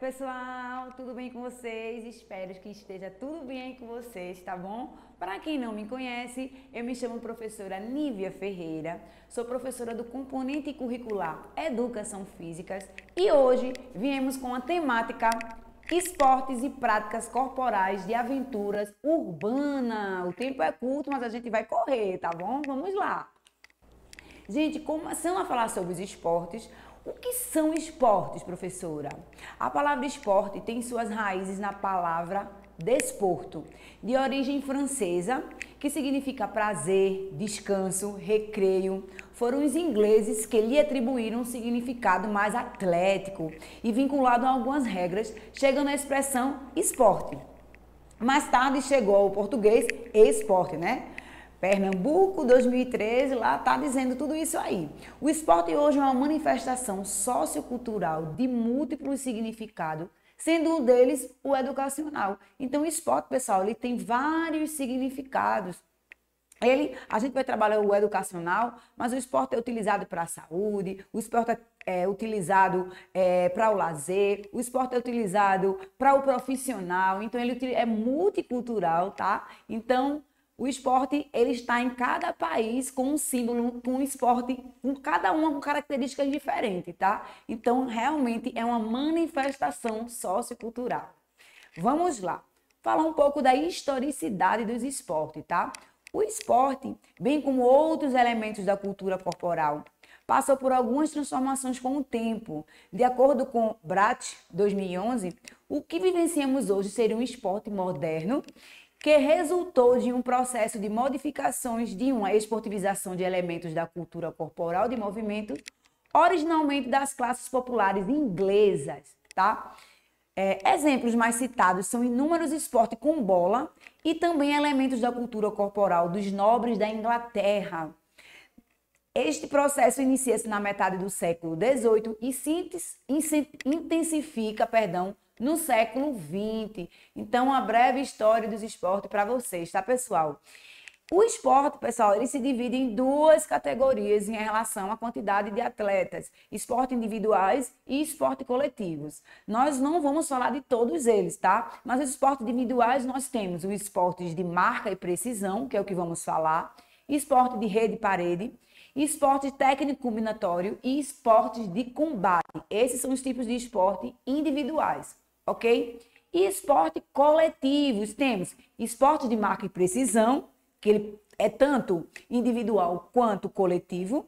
pessoal, tudo bem com vocês? Espero que esteja tudo bem com vocês, tá bom? Para quem não me conhece, eu me chamo professora Nívia Ferreira, sou professora do componente curricular Educação Físicas e hoje viemos com a temática Esportes e práticas corporais de aventuras urbana. O tempo é curto, mas a gente vai correr, tá bom? Vamos lá. Gente, começando a falar sobre os esportes, o que são esportes, professora? A palavra esporte tem suas raízes na palavra desporto, de origem francesa, que significa prazer, descanso, recreio. Foram os ingleses que lhe atribuíram um significado mais atlético e vinculado a algumas regras, chegando à expressão esporte. Mais tarde chegou ao português esporte, né? Pernambuco 2013, lá está dizendo tudo isso aí. O esporte hoje é uma manifestação sociocultural de múltiplos significados, sendo um deles o educacional. Então, o esporte, pessoal, ele tem vários significados. Ele, a gente vai trabalhar o educacional, mas o esporte é utilizado para a saúde, o esporte é, é utilizado é, para o lazer, o esporte é utilizado para o profissional, então ele é multicultural, tá? Então, o esporte ele está em cada país com um símbolo, com um esporte, com cada uma com características diferentes, tá? Então realmente é uma manifestação sociocultural. Vamos lá. Falar um pouco da historicidade dos esportes, tá? O esporte, bem como outros elementos da cultura corporal, passou por algumas transformações com o tempo. De acordo com Brat, 2011, o que vivenciamos hoje seria um esporte moderno que resultou de um processo de modificações de uma esportivização de elementos da cultura corporal de movimento, originalmente das classes populares inglesas, tá? É, exemplos mais citados são inúmeros esportes com bola e também elementos da cultura corporal dos nobres da Inglaterra. Este processo inicia-se na metade do século XVIII e se intensifica, perdão, no século XX. Então, uma breve história dos esportes para vocês, tá, pessoal? O esporte, pessoal, ele se divide em duas categorias em relação à quantidade de atletas: esporte individuais e esporte coletivos. Nós não vamos falar de todos eles, tá? Mas os esportes individuais nós temos os esportes de marca e precisão, que é o que vamos falar, esporte de rede e parede, esporte técnico combinatório e esportes de combate. Esses são os tipos de esporte individuais ok? E esporte coletivo, temos esporte de marca e precisão, que ele é tanto individual quanto coletivo.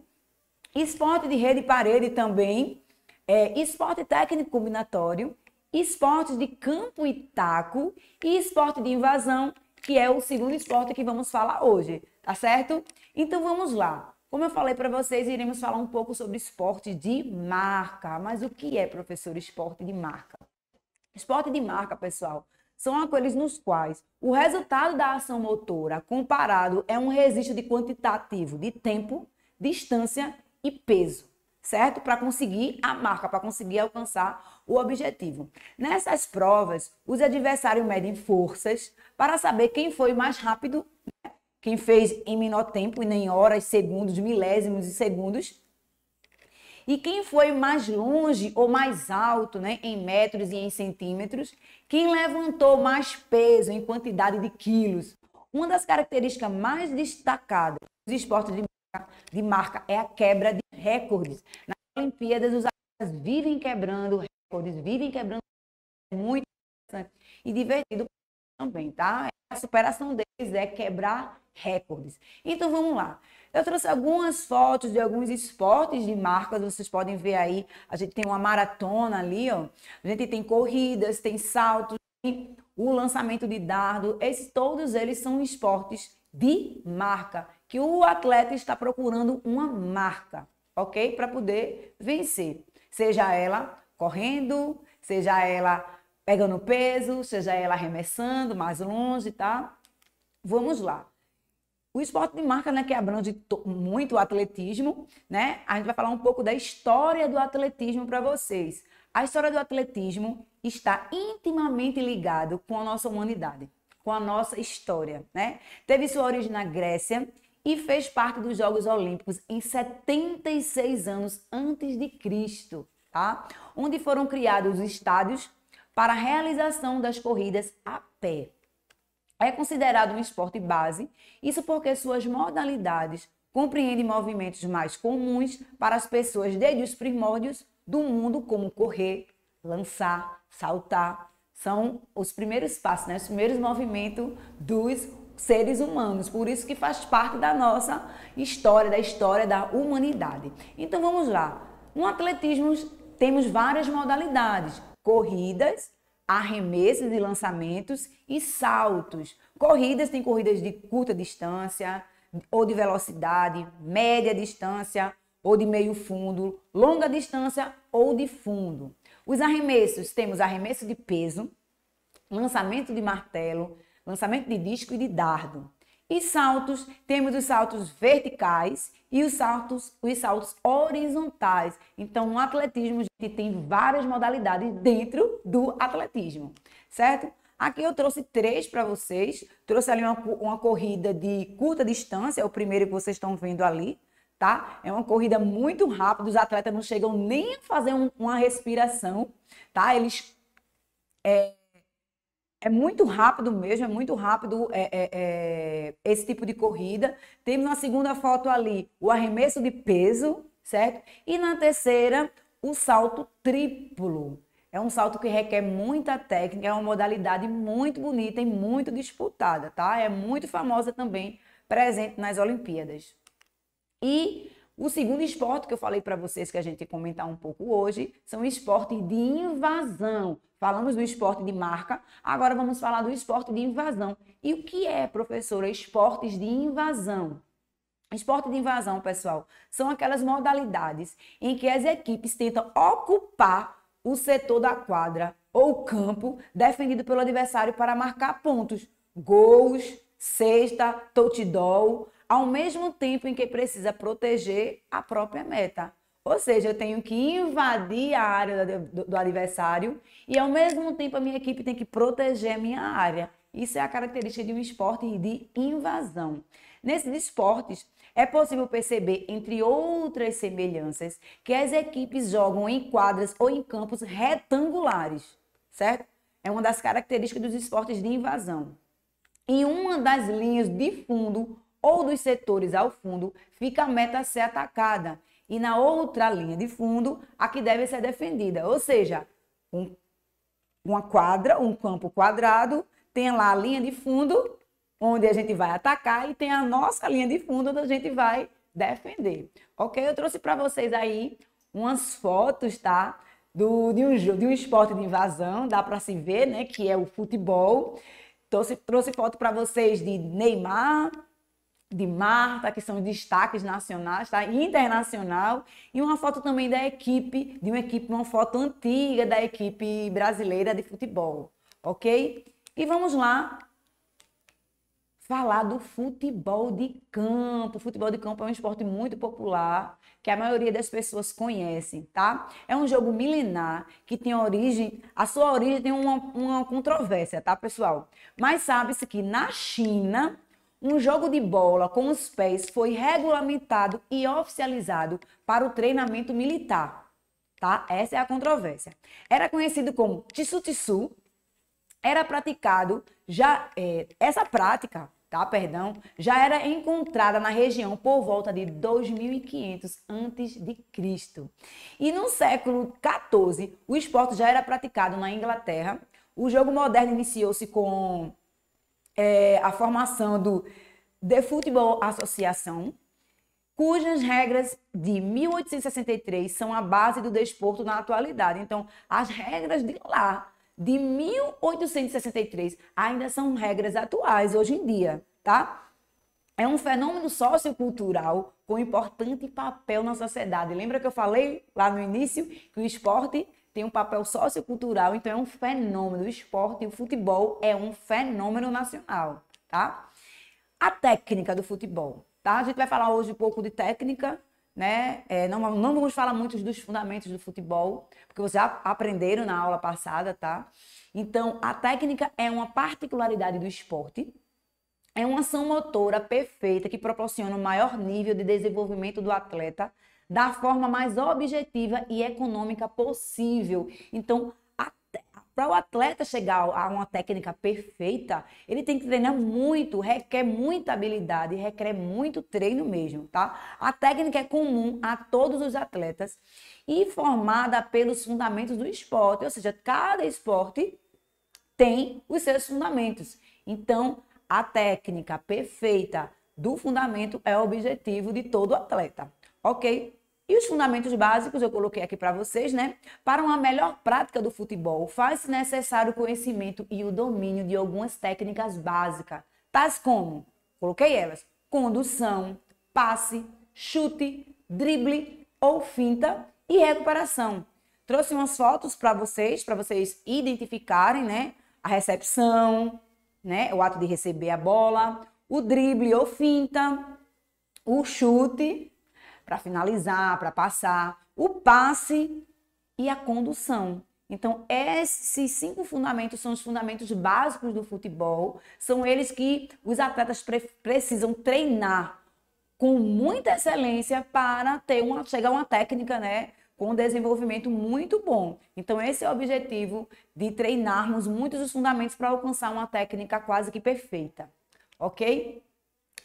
Esporte de rede e parede também. É, esporte técnico combinatório. Esporte de campo e taco. E esporte de invasão, que é o segundo esporte que vamos falar hoje, tá certo? Então vamos lá. Como eu falei para vocês, iremos falar um pouco sobre esporte de marca. Mas o que é, professor, esporte de marca? Esporte de marca, pessoal, são aqueles nos quais o resultado da ação motora comparado é um registro de quantitativo de tempo, distância e peso, certo? Para conseguir a marca, para conseguir alcançar o objetivo. Nessas provas, os adversários medem forças para saber quem foi mais rápido, né? quem fez em menor tempo e nem horas, segundos, milésimos e segundos e quem foi mais longe ou mais alto, né, em metros e em centímetros, quem levantou mais peso em quantidade de quilos. Uma das características mais destacadas dos esportes de marca, de marca é a quebra de recordes. Nas Olimpíadas, os atletas vivem quebrando recordes, vivem quebrando. É muito interessante e divertido também, tá? A superação deles é quebrar recordes. Então vamos lá. Eu trouxe algumas fotos de alguns esportes de marcas, vocês podem ver aí. A gente tem uma maratona ali, ó. A gente tem corridas, tem saltos, tem o lançamento de dardo. Esses, todos eles são esportes de marca, que o atleta está procurando uma marca, ok? Para poder vencer. Seja ela correndo, seja ela pegando peso, seja ela arremessando mais longe, tá? Vamos lá. O esporte de marca, né, que abrange muito o atletismo, né? A gente vai falar um pouco da história do atletismo para vocês. A história do atletismo está intimamente ligado com a nossa humanidade, com a nossa história, né? Teve sua origem na Grécia e fez parte dos Jogos Olímpicos em 76 anos antes de Cristo, tá? Onde foram criados os estádios para a realização das corridas a pé é considerado um esporte base, isso porque suas modalidades compreendem movimentos mais comuns para as pessoas desde os primórdios do mundo, como correr, lançar, saltar. São os primeiros passos, né? os primeiros movimentos dos seres humanos. Por isso que faz parte da nossa história, da história da humanidade. Então vamos lá. No atletismo temos várias modalidades: corridas, arremessos de lançamentos e saltos. Corridas tem corridas de curta distância ou de velocidade, média distância ou de meio fundo, longa distância ou de fundo. Os arremessos temos arremesso de peso, lançamento de martelo, lançamento de disco e de dardo. E saltos, temos os saltos verticais e os saltos, os saltos horizontais. Então, no atletismo, a gente tem várias modalidades dentro do atletismo, certo? Aqui eu trouxe três para vocês. Trouxe ali uma, uma corrida de curta distância, é o primeiro que vocês estão vendo ali, tá? É uma corrida muito rápida, os atletas não chegam nem a fazer um, uma respiração, tá? Eles é, é muito rápido mesmo, é muito rápido é, é, é, esse tipo de corrida. Temos na segunda foto ali o arremesso de peso, certo? E na terceira, o salto triplo. É um salto que requer muita técnica, é uma modalidade muito bonita e muito disputada, tá? É muito famosa também, presente nas Olimpíadas. E o segundo esporte que eu falei para vocês que a gente ia comentar um pouco hoje são esportes de invasão. Falamos do esporte de marca, agora vamos falar do esporte de invasão. E o que é, professora, esportes de invasão? Esporte de invasão, pessoal, são aquelas modalidades em que as equipes tentam ocupar o setor da quadra ou campo defendido pelo adversário para marcar pontos, gols, cesta, touchdown, ao mesmo tempo em que precisa proteger a própria meta. Ou seja, eu tenho que invadir a área do, adversário e, ao mesmo tempo, a minha equipe tem que proteger a minha área. Isso é a característica de um esporte de invasão. Nesses esportes, é possível perceber, entre outras semelhanças, que as equipes jogam em quadras ou em campos retangulares, certo? É uma das características dos esportes de invasão. Em uma das linhas de fundo ou dos setores ao fundo, fica a meta a ser atacada e na outra linha de fundo a que deve ser defendida. Ou seja, um, uma quadra, um campo quadrado, tem lá a linha de fundo onde a gente vai atacar e tem a nossa linha de fundo onde a gente vai defender. Ok? Eu trouxe para vocês aí umas fotos, tá? Do, de, um, de um esporte de invasão, dá para se ver, né? Que é o futebol. Trouxe, trouxe foto para vocês de Neymar, de Marta, que são destaques nacionais, tá? internacional, e uma foto também da equipe, de uma equipe, uma foto antiga da equipe brasileira de futebol, ok? E vamos lá falar do futebol de campo. O futebol de campo é um esporte muito popular, que a maioria das pessoas conhece tá? É um jogo milenar que tem origem, a sua origem tem uma, uma controvérsia, tá, pessoal? Mas sabe-se que na China um jogo de bola com os pés foi regulamentado e oficializado para o treinamento militar. Tá? Essa é a controvérsia. Era conhecido como tissu-tissu, era praticado já é, essa prática, tá? Perdão, já era encontrada na região por volta de 2500 antes de Cristo. E no século 14, o esporte já era praticado na Inglaterra. O jogo moderno iniciou-se com é, a formação do The Football Association, cujas regras de 1863 são a base do desporto na atualidade. Então, as regras de lá, de 1863, ainda são regras atuais hoje em dia, tá? É um fenômeno sociocultural com importante papel na sociedade. Lembra que eu falei lá no início que o esporte tem um papel sociocultural, então é um fenômeno. O esporte e o futebol é um fenômeno nacional, tá? A técnica do futebol, tá? A gente vai falar hoje um pouco de técnica, né? É, não, não vamos falar muito dos fundamentos do futebol, porque vocês já aprenderam na aula passada, tá? Então, a técnica é uma particularidade do esporte, é uma ação motora perfeita que proporciona o um maior nível de desenvolvimento do atleta da forma mais objetiva e econômica possível. Então, para o atleta chegar a uma técnica perfeita, ele tem que treinar muito, requer muita habilidade, requer muito treino mesmo, tá? A técnica é comum a todos os atletas e formada pelos fundamentos do esporte, ou seja, cada esporte tem os seus fundamentos. Então, a técnica perfeita do fundamento é o objetivo de todo atleta ok? E os fundamentos básicos eu coloquei aqui para vocês, né? Para uma melhor prática do futebol, faz-se necessário o conhecimento e o domínio de algumas técnicas básicas, tais como, coloquei elas, condução, passe, chute, drible ou finta e recuperação. Trouxe umas fotos para vocês, para vocês identificarem, né? A recepção, né? O ato de receber a bola, o drible ou finta, o chute, para finalizar, para passar, o passe e a condução. Então, esses cinco fundamentos são os fundamentos básicos do futebol, são eles que os atletas pre precisam treinar com muita excelência para ter uma, chegar a uma técnica, né? com um desenvolvimento muito bom. Então, esse é o objetivo de treinarmos muitos dos fundamentos para alcançar uma técnica quase que perfeita. Ok?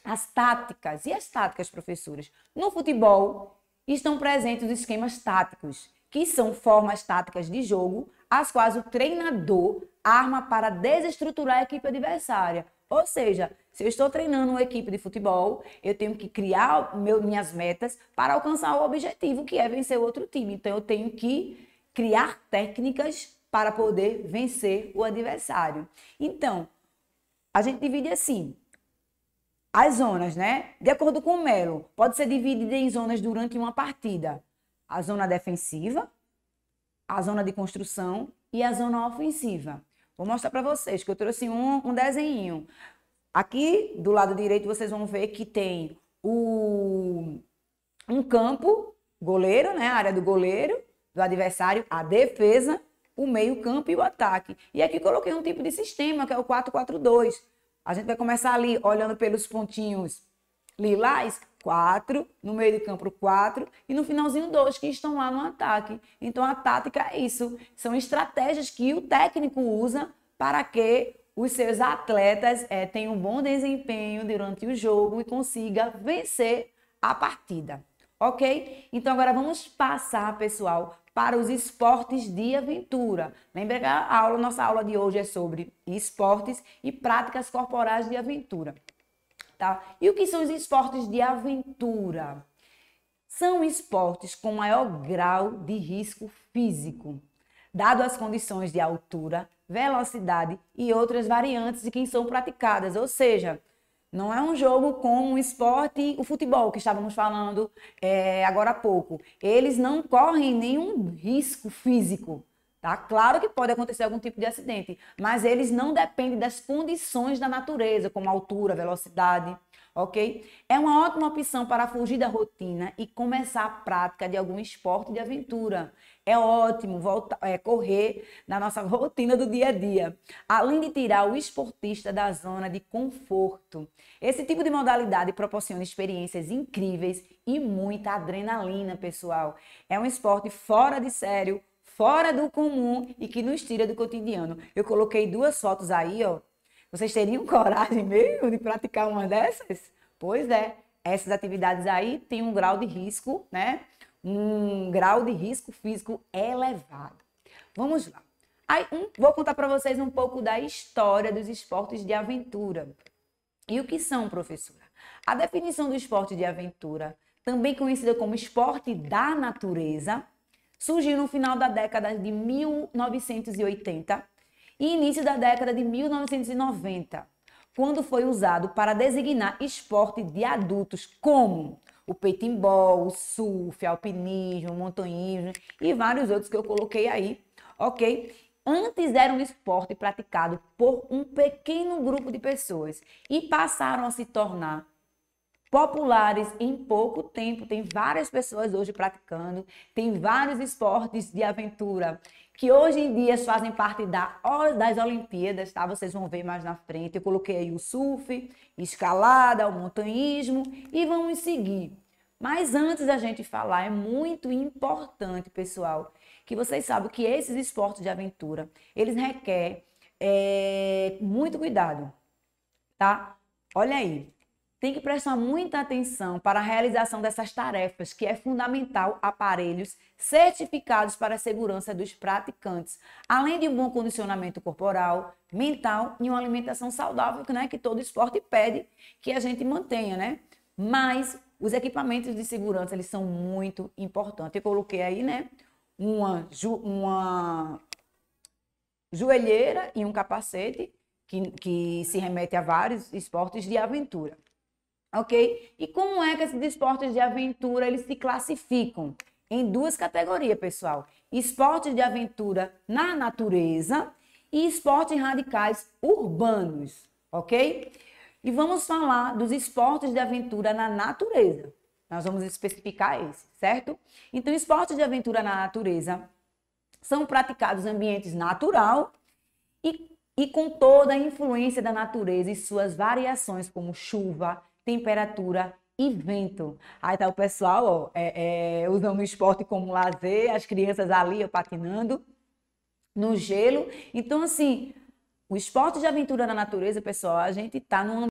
As táticas. E as táticas, professores? No futebol, estão presentes os esquemas táticos, que são formas táticas de jogo, as quais o treinador arma para desestruturar a equipe adversária. Ou seja, se eu estou treinando uma equipe de futebol, eu tenho que criar meu, minhas metas para alcançar o objetivo, que é vencer outro time. Então, eu tenho que criar técnicas para poder vencer o adversário. Então, a gente divide assim: as zonas, né? De acordo com o Melo, pode ser dividida em zonas durante uma partida. A zona defensiva, a zona de construção e a zona ofensiva. Vou mostrar para vocês que eu trouxe um, um desenho. Aqui do lado direito vocês vão ver que tem o, um campo, goleiro, né? A área do goleiro, do adversário, a defesa, o meio-campo e o ataque. E aqui coloquei um tipo de sistema que é o 4-4-2 a gente vai começar ali, olhando pelos pontinhos lilás, 4, no meio de campo 4 e no finalzinho 2 que estão lá no ataque. Então a tática é isso, são estratégias que o técnico usa para que os seus atletas é, tenham um bom desempenho durante o jogo e consiga vencer a partida ok? Então agora vamos passar, pessoal, para os esportes de aventura. Lembra que a aula, nossa aula de hoje é sobre esportes e práticas corporais de aventura, tá? E o que são os esportes de aventura? São esportes com maior grau de risco físico, dado as condições de altura, velocidade e outras variantes de quem são praticadas, ou seja, não é um jogo como o esporte, o futebol que estávamos falando é, agora há pouco. Eles não correm nenhum risco físico. Tá? Claro que pode acontecer algum tipo de acidente, mas eles não dependem das condições da natureza, como altura, velocidade, ok? É uma ótima opção para fugir da rotina e começar a prática de algum esporte de aventura. É ótimo voltar, é, correr na nossa rotina do dia a dia, além de tirar o esportista da zona de conforto. Esse tipo de modalidade proporciona experiências incríveis e muita adrenalina, pessoal. É um esporte fora de sério fora do comum e que nos tira do cotidiano. Eu coloquei duas fotos aí, ó. Vocês teriam coragem mesmo de praticar uma dessas? Pois é, essas atividades aí têm um grau de risco, né? Um grau de risco físico elevado. Vamos lá. Aí, um, vou contar para vocês um pouco da história dos esportes de aventura. E o que são, professora? A definição do esporte de aventura, também conhecida como esporte da natureza, surgiu no final da década de 1980 e início da década de 1990, quando foi usado para designar esporte de adultos como o petimbol, o surf, alpinismo, montanhismo e vários outros que eu coloquei aí, ok? Antes era um esporte praticado por um pequeno grupo de pessoas e passaram a se tornar populares em pouco tempo. Tem várias pessoas hoje praticando, tem vários esportes de aventura que hoje em dia fazem parte da, das Olimpíadas, tá? Vocês vão ver mais na frente. Eu coloquei aí o surf, escalada, o montanhismo e vamos seguir. Mas antes da gente falar, é muito importante, pessoal, que vocês saibam que esses esportes de aventura, eles requerem eh, é, muito cuidado, tá? Olha aí, tem que prestar muita atenção para a realização dessas tarefas, que é fundamental aparelhos certificados para a segurança dos praticantes, além de um bom condicionamento corporal, mental e uma alimentação saudável, né, que todo esporte pede que a gente mantenha, né? Mas os equipamentos de segurança, eles são muito importantes. Eu coloquei aí, né, uma, uma joelheira e um capacete, que, que se remete a vários esportes de aventura ok? E como é que esses esportes de aventura eles se classificam? Em duas categorias, pessoal: esportes de aventura na natureza e esportes radicais urbanos, ok? E vamos falar dos esportes de aventura na natureza. Nós vamos especificar esse, certo? Então, esportes de aventura na natureza são praticados em ambientes natural e, e com toda a influência da natureza e suas variações, como chuva, temperatura e vento. Aí tá o pessoal, ó, é, é, usando o esporte como lazer, as crianças ali ó, patinando no gelo. Então, assim, o esporte de aventura na natureza, pessoal, a gente tá num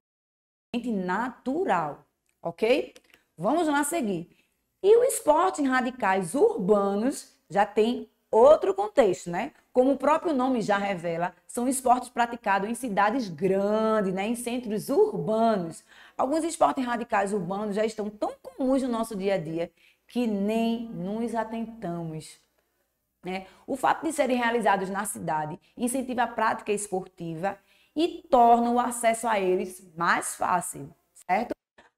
ambiente natural, ok? Vamos lá seguir. E o esporte em radicais urbanos já tem outro contexto, né? Como o próprio nome já revela, são esportes praticados em cidades grandes, né? em centros urbanos. Alguns esportes radicais urbanos já estão tão comuns no nosso dia a dia que nem nos atentamos. Né? O fato de serem realizados na cidade incentiva a prática esportiva e torna o acesso a eles mais fácil, certo?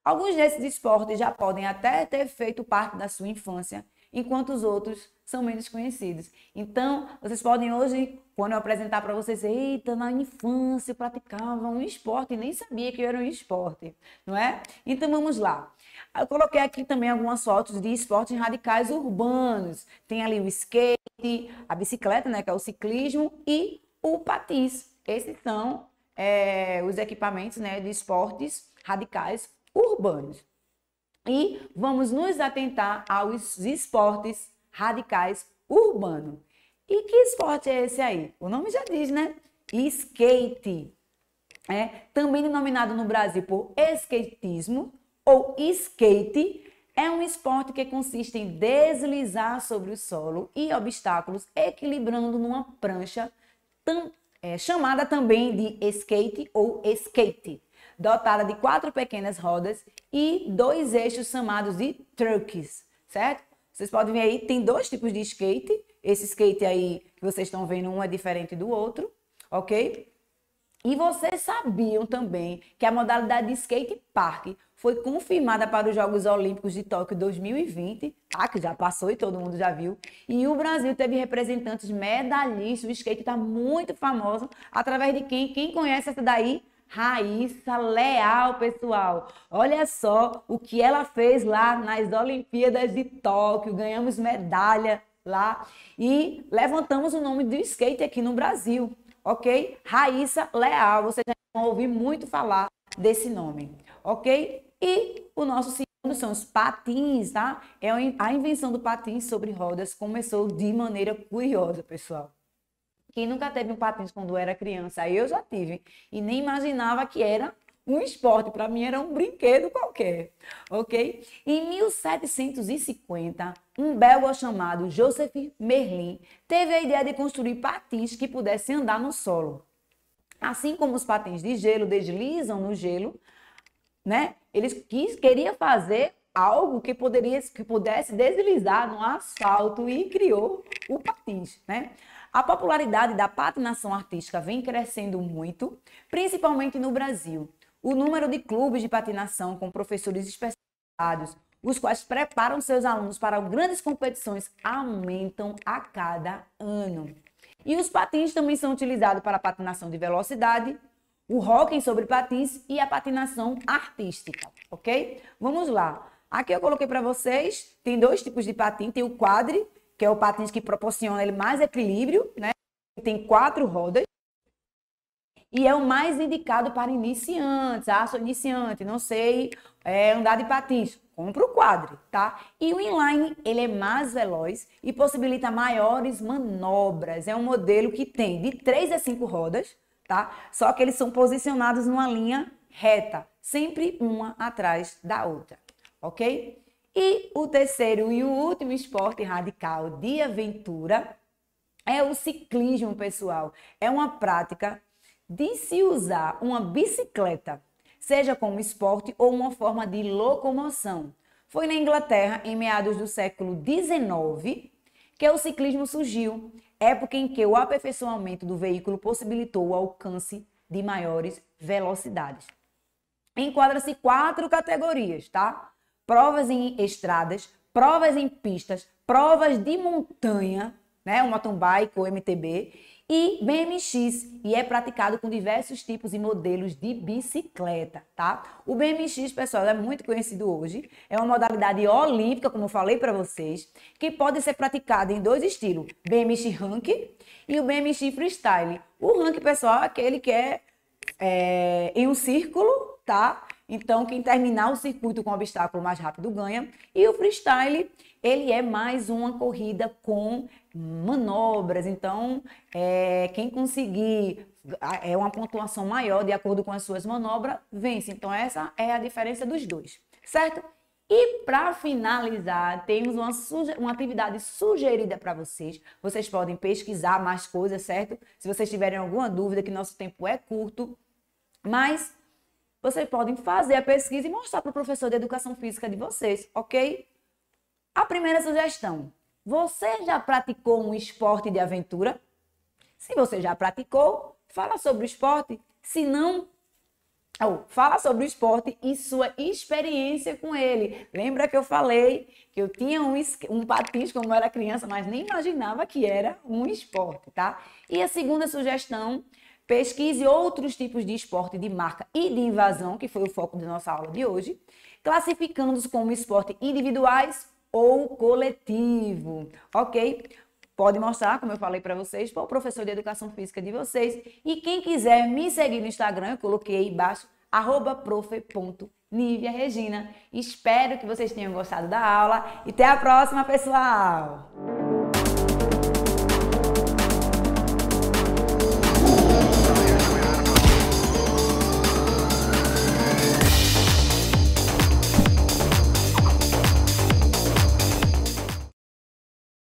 Alguns desses esportes já podem até ter feito parte da sua infância enquanto os outros são menos conhecidos. Então, vocês podem hoje, quando eu apresentar para vocês, eita, na infância eu praticava um esporte e nem sabia que era um esporte, não é? Então, vamos lá. Eu coloquei aqui também algumas fotos de esportes radicais urbanos. Tem ali o skate, a bicicleta, né, que é o ciclismo, e o patins. Esses são é, os equipamentos né, de esportes radicais urbanos. E vamos nos atentar aos esportes radicais urbanos. E que esporte é esse aí? O nome já diz, né? Skate. É, também denominado no Brasil por skatismo ou skate, é um esporte que consiste em deslizar sobre o solo e obstáculos, equilibrando numa prancha, tam, é, chamada também de skate ou skate dotada de quatro pequenas rodas e dois eixos chamados de trucks, certo? Vocês podem ver aí, tem dois tipos de skate. Esse skate aí que vocês estão vendo, um é diferente do outro, ok? E vocês sabiam também que a modalidade de skate park foi confirmada para os Jogos Olímpicos de Tóquio 2020, tá? que já passou e todo mundo já viu. E o Brasil teve representantes medalhistas, o skate está muito famoso, através de quem? Quem conhece essa daí? Raíssa Leal, pessoal. Olha só o que ela fez lá nas Olimpíadas de Tóquio. Ganhamos medalha lá e levantamos o nome do skate aqui no Brasil, ok? Raíssa Leal. Vocês já vão ouvir muito falar desse nome, ok? E o nosso segundo são os patins, tá? É a invenção do patins sobre rodas começou de maneira curiosa, pessoal. Quem nunca teve um patins quando era criança? Eu já tive. E nem imaginava que era um esporte. Para mim era um brinquedo qualquer. Ok? Em 1750, um belga chamado Joseph Merlin teve a ideia de construir patins que pudessem andar no solo. Assim como os patins de gelo deslizam no gelo, né? Eles quis, queria fazer algo que poderia que pudesse deslizar no asfalto e criou o patins, né? A popularidade da patinação artística vem crescendo muito, principalmente no Brasil. O número de clubes de patinação com professores especializados, os quais preparam seus alunos para grandes competições, aumentam a cada ano. E os patins também são utilizados para patinação de velocidade, o hockey sobre patins e a patinação artística, ok? Vamos lá. Aqui eu coloquei para vocês, tem dois tipos de patim, tem o quadre que é o patins que proporciona ele mais equilíbrio, né? Tem quatro rodas e é o mais indicado para iniciantes. Ah, sou iniciante, não sei é, andar de patins. Compra o quadro, tá? E o inline, ele é mais veloz e possibilita maiores manobras. É um modelo que tem de 3 a 5 rodas, tá? Só que eles são posicionados numa linha reta, sempre uma atrás da outra, ok? E o terceiro e o último esporte radical de aventura é o ciclismo, pessoal. É uma prática de se usar uma bicicleta, seja como esporte ou uma forma de locomoção. Foi na Inglaterra, em meados do século XIX, que o ciclismo surgiu, época em que o aperfeiçoamento do veículo possibilitou o alcance de maiores velocidades. Enquadra-se quatro categorias, tá? provas em estradas, provas em pistas, provas de montanha, né, o mountain bike ou MTB, e BMX, e é praticado com diversos tipos e modelos de bicicleta, tá? O BMX, pessoal, é muito conhecido hoje, é uma modalidade olímpica, como eu falei para vocês, que pode ser praticada em dois estilos, BMX Rank e o BMX Freestyle. O Rank, pessoal, é aquele que é, é em um círculo, tá? Então, quem terminar o circuito com o obstáculo mais rápido ganha. E o freestyle, ele é mais uma corrida com manobras. Então, é, quem conseguir é uma pontuação maior de acordo com as suas manobras, vence. Então, essa é a diferença dos dois, certo? E para finalizar, temos uma, uma atividade sugerida para vocês. Vocês podem pesquisar mais coisas, certo? Se vocês tiverem alguma dúvida, que nosso tempo é curto, mas vocês podem fazer a pesquisa e mostrar para o professor de educação física de vocês, ok? A primeira sugestão: você já praticou um esporte de aventura? Se você já praticou, fala sobre o esporte. Se não, Oh, fala sobre o esporte e sua experiência com ele. Lembra que eu falei que eu tinha um, um patins quando eu era criança, mas nem imaginava que era um esporte, tá? E a segunda sugestão Pesquise outros tipos de esporte de marca e de invasão, que foi o foco da nossa aula de hoje, classificando-os como esporte individuais ou coletivo, ok? Pode mostrar, como eu falei para vocês, para o professor de educação física de vocês. E quem quiser me seguir no Instagram, eu coloquei aí embaixo, arroba Regina. Espero que vocês tenham gostado da aula e até a próxima, pessoal!